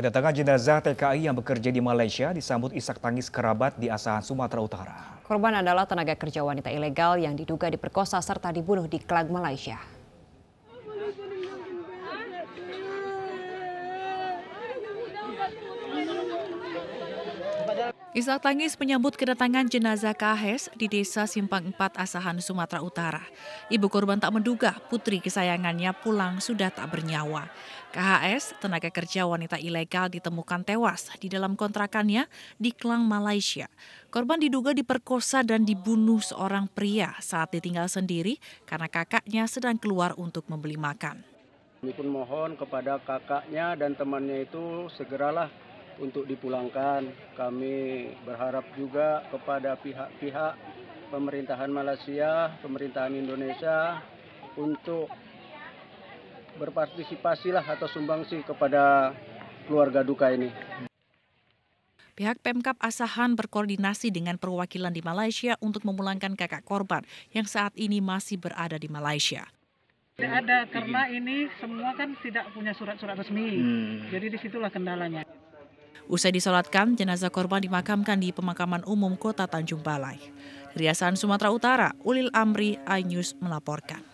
Kedatangan jenazah TKI yang bekerja di Malaysia disambut isak tangis kerabat di Asahan Sumatera Utara. Korban adalah tenaga kerja wanita ilegal yang diduga diperkosa serta dibunuh di Kelang, Malaysia. Isak tangis menyambut kedatangan jenazah Kahes di desa Simpang 4 Asahan, Sumatera Utara. Ibu korban tak menduga putri kesayangannya pulang sudah tak bernyawa. KHS, tenaga kerja wanita ilegal ditemukan tewas di dalam kontrakannya di Klang, Malaysia. Korban diduga diperkosa dan dibunuh seorang pria saat ditinggal sendiri karena kakaknya sedang keluar untuk membeli makan. Ini pun mohon kepada kakaknya dan temannya itu segeralah untuk dipulangkan. Kami berharap juga kepada pihak-pihak pemerintahan Malaysia, pemerintahan Indonesia untuk berpartisipasilah atau sumbangsi kepada keluarga duka ini. Pihak Pemkap Asahan berkoordinasi dengan perwakilan di Malaysia untuk memulangkan kakak korban yang saat ini masih berada di Malaysia. Tidak ada karena ini semua kan tidak punya surat-surat resmi. Hmm. Jadi disitulah kendalanya. Usai disolatkan, jenazah korban dimakamkan di pemakaman umum kota Tanjung Balai. Riasan Sumatera Utara, Ulil Amri, iNews melaporkan.